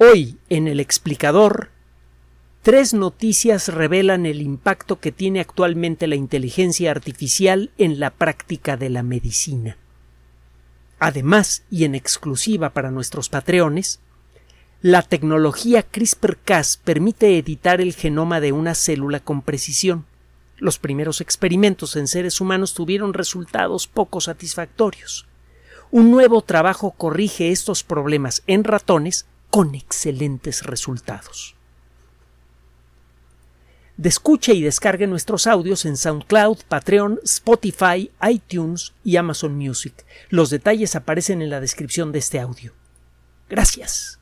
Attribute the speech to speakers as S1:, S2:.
S1: Hoy, en el explicador, tres noticias revelan el impacto que tiene actualmente la inteligencia artificial en la práctica de la medicina. Además, y en exclusiva para nuestros patreones, la tecnología CRISPR-Cas permite editar el genoma de una célula con precisión. Los primeros experimentos en seres humanos tuvieron resultados poco satisfactorios. Un nuevo trabajo corrige estos problemas en ratones con excelentes resultados. Descuche y descargue nuestros audios en SoundCloud, Patreon, Spotify, iTunes y Amazon Music. Los detalles aparecen en la descripción de este audio. Gracias.